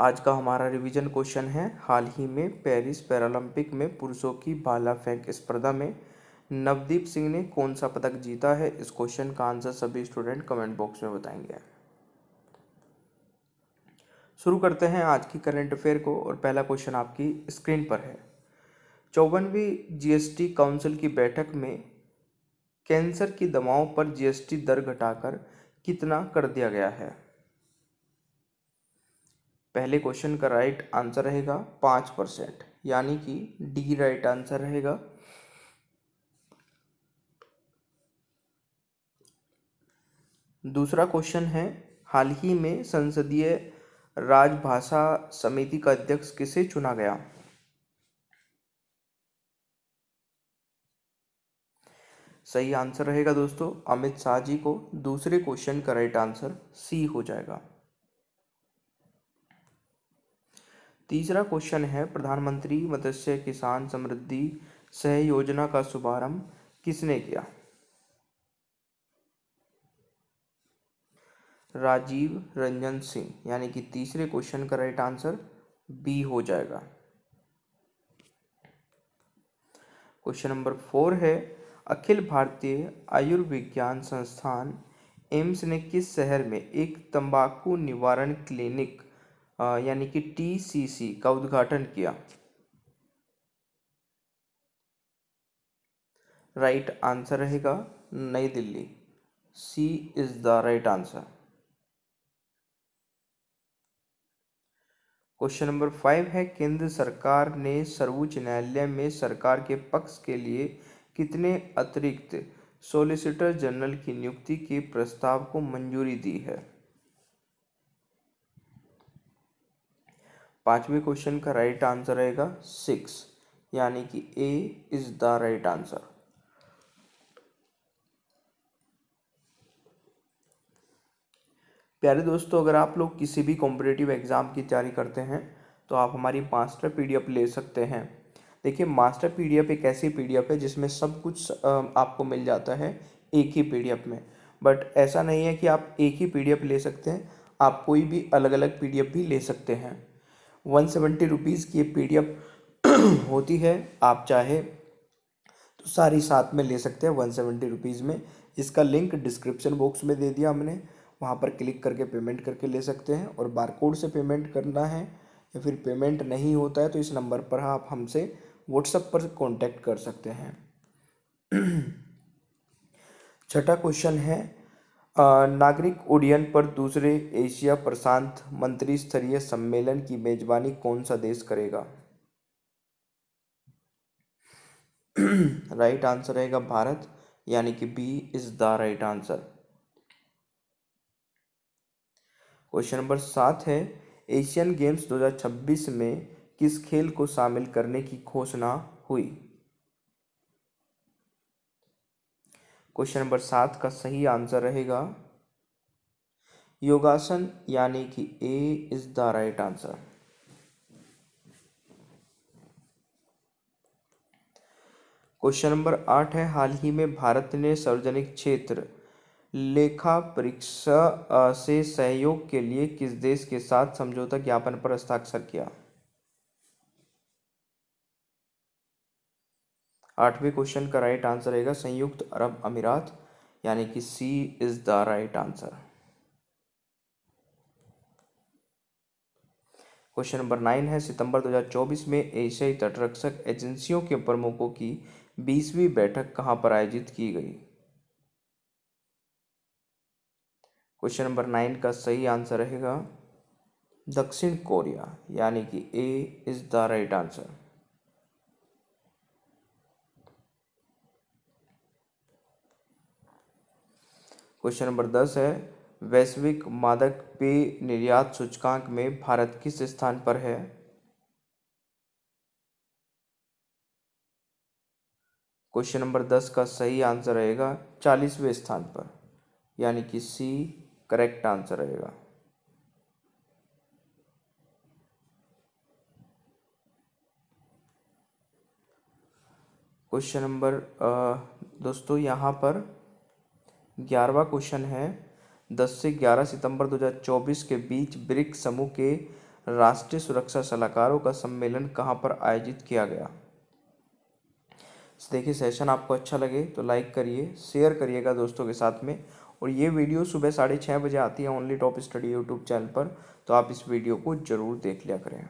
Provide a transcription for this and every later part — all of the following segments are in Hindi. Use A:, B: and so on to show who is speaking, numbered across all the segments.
A: आज का हमारा रिवीजन क्वेश्चन है हाल ही में पेरिस पैरालंपिक में पुरुषों की भाला फेंक स्पर्धा में नवदीप सिंह ने कौन सा पदक जीता है इस क्वेश्चन का आंसर सभी स्टूडेंट कमेंट बॉक्स में बताएंगे शुरू करते हैं आज की करंट अफेयर को और पहला क्वेश्चन आपकी स्क्रीन पर है चौवनवीं जीएसटी काउंसिल की बैठक में कैंसर की दवाओं पर जीएसटी दर घटाकर कितना कर दिया गया है पहले क्वेश्चन का राइट आंसर रहेगा पाँच परसेंट यानी कि डी राइट आंसर रहेगा दूसरा क्वेश्चन है हाल ही में संसदीय राजभाषा समिति का अध्यक्ष किसे चुना गया सही आंसर रहेगा दोस्तों अमित शाह जी को दूसरे क्वेश्चन का राइट आंसर सी हो जाएगा तीसरा क्वेश्चन है प्रधानमंत्री मत्स्य किसान समृद्धि सह योजना का शुभारंभ किसने किया राजीव रंजन सिंह यानी कि तीसरे क्वेश्चन का राइट आंसर बी हो जाएगा क्वेश्चन नंबर फोर है अखिल भारतीय आयुर्विज्ञान संस्थान एम्स ने किस शहर में एक तंबाकू निवारण क्लिनिक यानी कि टीसीसी का उद्घाटन किया राइट right आंसर रहेगा New Delhi C is the right answer question number five है केंद्र सरकार ने सर्वोच्च न्यायालय में सरकार के पक्ष के लिए कितने अतिरिक्त सोलिसिटर जनरल की नियुक्ति के प्रस्ताव को मंजूरी दी है पाँचवें क्वेश्चन का राइट आंसर रहेगा सिक्स यानी कि A is the right answer प्यारे दोस्तों अगर आप लोग किसी भी कॉम्पिटेटिव एग्ज़ाम की तैयारी करते हैं तो आप हमारी मास्टर पीडीएफ ले सकते हैं देखिए मास्टर पीडीएफ एक ऐसी पीडीएफ है जिसमें सब कुछ आपको मिल जाता है एक ही पीडीएफ में बट ऐसा नहीं है कि आप एक ही पीडीएफ ले सकते हैं आप कोई भी अलग अलग पीडीएफ भी ले सकते हैं वन सेवेंटी रुपीज़ की पी पीडीएफ होती है आप चाहे तो सारी साथ में ले सकते हैं वन सेवेंटी रुपीज़ में इसका लिंक डिस्क्रिप्शन बॉक्स में दे दिया हमने वहाँ पर क्लिक करके पेमेंट करके ले सकते हैं और बारकोड से पेमेंट करना है या फिर पेमेंट नहीं होता है तो इस नंबर पर आप हमसे व्हाट्सएप पर कॉन्टैक्ट कर सकते हैं छठा क्वेश्चन है नागरिक उड्डयन पर दूसरे एशिया प्रशांत मंत्री स्तरीय सम्मेलन की मेजबानी कौन सा देश करेगा राइट आंसर रहेगा भारत यानी कि B is the right answer question number सात है एशियन गेम्स 2026 में किस खेल को शामिल करने की घोषणा हुई क्वेश्चन नंबर सात का सही आंसर रहेगा योगासन यानी कि A is the right answer question number आठ है हाल ही में भारत ने सार्वजनिक क्षेत्र लेखा परीक्षा से सहयोग के लिए किस देश के साथ समझौता ज्ञापन पर हस्ताक्षर किया आठवें क्वेश्चन का राइट आंसर रहेगा संयुक्त अरब अमीरात यानी कि C is the right answer question number nine है सितंबर 2024 में एशियाई तटरक्षक एजेंसियों के प्रमुखों की बीसवीं बैठक कहां पर आयोजित की गई क्वेश्चन नंबर नाइन का सही आंसर रहेगा दक्षिण कोरिया यानी कि A is the right answer question number दस है वैश्विक मादक पेय निर्यात सूचकांक में भारत किस स्थान पर है क्वेश्चन नंबर दस का सही आंसर रहेगा चालीसवें स्थान पर यानी कि सी करेक्ट आंसर रहेगा क्वेश्चन नंबर दोस्तों यहाँ पर ग्यारहवा क्वेश्चन है दस से ग्यारह सितंबर 2024 के बीच ब्रिक्स समूह के राष्ट्रीय सुरक्षा सलाहकारों का सम्मेलन कहाँ पर आयोजित किया गया देखिए सेशन आपको अच्छा लगे तो लाइक करिए शेयर करिएगा दोस्तों के साथ में और ये वीडियो सुबह साढ़े छः बजे आती है Only Top Study YouTube channel पर तो आप इस वीडियो को ज़रूर देख लिया करें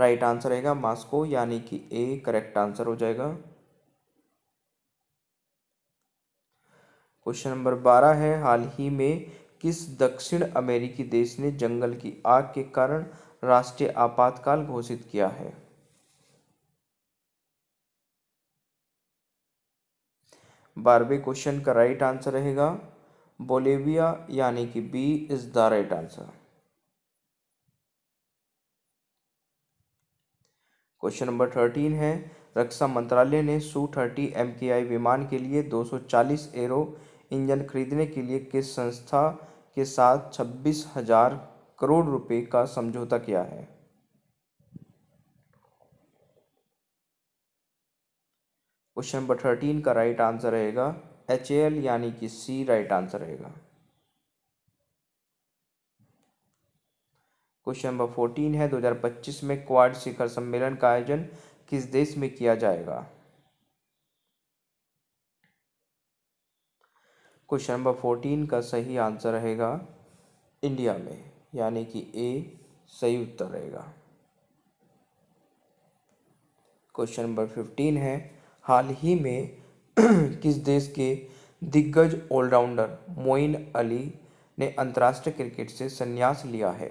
A: राइट आंसर रहेगा मास्को यानी कि ए करेक्ट आंसर हो जाएगा क्वेश्चन नंबर बारह है हाल ही में किस दक्षिण अमेरिकी देश ने जंगल की आग के कारण राष्ट्रीय आपातकाल घोषित किया है बारहवे क्वेश्चन का राइट आंसर रहेगा बोलेविया यानी कि B is the right answer question number thirteen है रक्षा मंत्रालय ने सू थर्टी एम विमान के लिए 240 एरो इंजन खरीदने के लिए किस संस्था के साथ छब्बीस हजार करोड़ रुपए का समझौता किया है क्वेश्चन नंबर थर्टीन का राइट आंसर रहेगा एच एल यानी कि सी राइट आंसर रहेगा क्वेश्चन नंबर फोर्टीन है 2025 में क्वाड शिखर सम्मेलन का आयोजन किस देश में किया जाएगा क्वेश्चन नंबर फोर्टीन का सही आंसर रहेगा इंडिया में यानी कि ए सही उत्तर रहेगा क्वेश्चन नंबर फिफ्टीन है हाल ही में किस देश के दिग्गज ऑलराउंडर मोइन अली ने अंतर्राष्ट्रीय क्रिकेट से संन्यास लिया है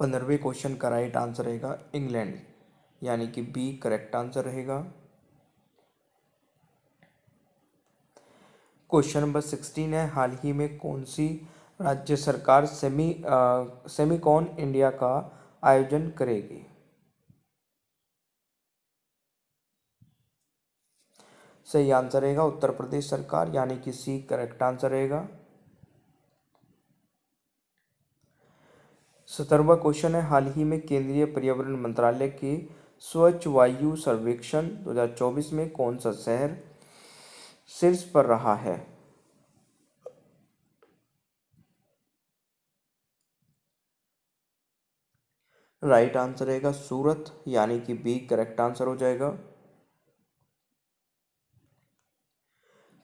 A: पंद्रहवें क्वेश्चन का राइट आंसर रहेगा इंग्लैंड यानी कि बी करेक्ट आंसर रहेगा क्वेश्चन नंबर सिक्सटीन है हाल ही में कौन सी राज्य सरकार सेमी सेमिकॉन इंडिया का आयोजन करेगी सही आंसर रहेगा उत्तर प्रदेश सरकार यानी कि सी करेक्ट आंसर रहेगा सत्रहवा क्वेश्चन है हाल ही में केंद्रीय पर्यावरण मंत्रालय के स्वच्छ वायु सर्वेक्षण 2024 में कौन सा शहर शीर्ष पर रहा है राइट right आंसर रहेगा सूरत यानी कि बी करेक्ट आंसर हो जाएगा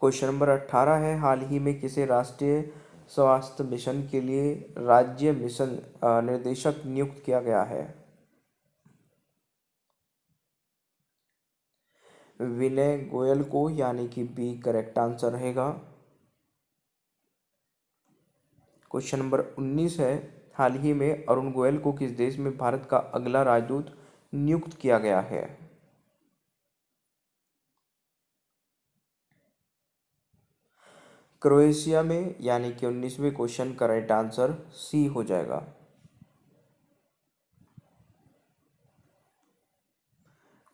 A: क्वेश्चन नंबर अट्ठारह है हाल ही में किसे राष्ट्रीय स्वास्थ्य मिशन के लिए राज्य मिशन निर्देशक नियुक्त किया गया है विनय गोयल को यानी कि बी करेक्ट आंसर रहेगा क्वेश्चन नंबर उन्नीस है हाल ही में अरुण गोयल को किस देश में भारत का अगला राजदूत नियुक्त किया गया है क्रोएशिया में यानी कि उन्नीसवें क्वेश्चन का राइट आंसर सी हो जाएगा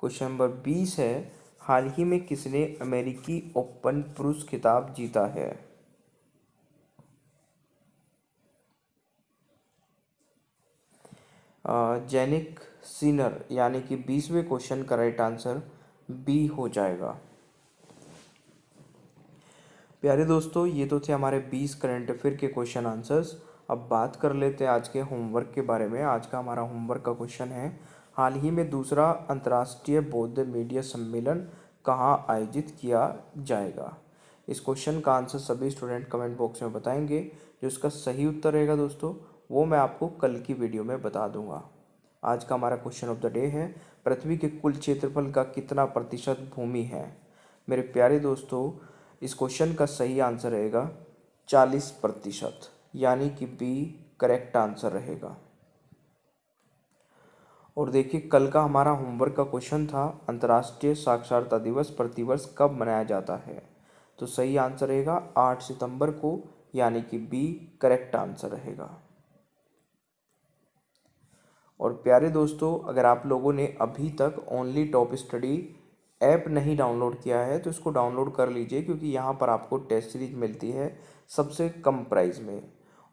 A: क्वेश्चन नंबर बीस है हाल ही में किसने अमेरिकी ओपन पुरुष खिताब जीता है जेनिक सीनर यानी कि बीसवें क्वेश्चन का राइट आंसर बी हो जाएगा प्यारे दोस्तों ये तो थे हमारे बीस करंट अफेयर के क्वेश्चन आंसर्स अब बात कर लेते हैं आज के होमवर्क के बारे में आज का हमारा होमवर्क का क्वेश्चन है हाल ही में दूसरा अंतर्राष्ट्रीय बौद्ध मीडिया सम्मेलन कहाँ आयोजित किया जाएगा इस क्वेश्चन का आंसर सभी स्टूडेंट कमेंट बॉक्स में बताएंगे जो इसका सही उत्तर रहेगा दोस्तों वो मैं आपको कल की वीडियो में बता दूंगा आज का हमारा क्वेश्चन ऑफ द डे है पृथ्वी के कुल क्षेत्रफल का कितना प्रतिशत भूमि है मेरे प्यारे दोस्तों इस क्वेश्चन का सही आंसर रहेगा चालीस प्रतिशत यानी कि बी करेक्ट आंसर रहेगा और देखिए कल का हमारा होमवर्क का क्वेश्चन था अंतर्राष्ट्रीय साक्षरता दिवस प्रतिवर्ष कब मनाया जाता है तो सही आंसर रहेगा आठ सितंबर को यानी कि बी करेक्ट आंसर रहेगा और प्यारे दोस्तों अगर आप लोगों ने अभी तक ओनली टॉप स्टडी ऐप नहीं डाउनलोड किया है तो इसको डाउनलोड कर लीजिए क्योंकि यहाँ पर आपको टेस्ट सीरीज मिलती है सबसे कम प्राइस में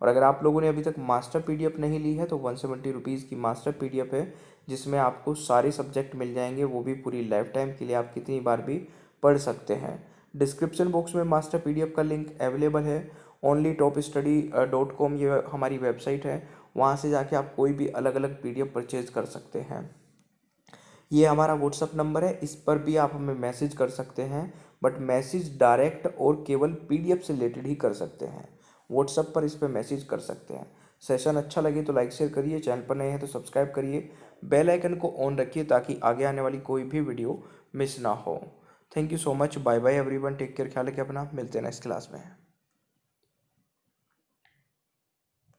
A: और अगर आप लोगों ने अभी तक मास्टर पी नहीं ली है तो वन सेवेंटी रुपीज़ की मास्टर पी है जिसमें आपको सारे सब्जेक्ट मिल जाएंगे वो भी पूरी लाइफ टाइम के लिए आप कितनी बार भी पढ़ सकते हैं डिस्क्रिप्शन बॉक्स में मास्टर पी का लिंक अवेलेबल है Only Top Study dot com ये हमारी वेबसाइट है वहाँ से जाके आप कोई भी अलग अलग पी डी परचेज कर सकते हैं ये हमारा व्हाट्सअप नंबर है इस पर भी आप हमें मैसेज कर सकते हैं बट मैसेज डायरेक्ट और केवल पी से रिलेटेड ही कर सकते हैं व्हाट्सअप पर इस पर मैसेज कर सकते हैं सेशन अच्छा लगे तो लाइक शेयर करिए चैनल पर नए हैं तो सब्सक्राइब करिए बेल आइकन को ऑन रखिए ताकि आगे आने वाली कोई भी वीडियो मिस ना हो thank you so much bye bye everyone take care ख्याल रखें अपना मिलते हैं नेक्स्ट क्लास में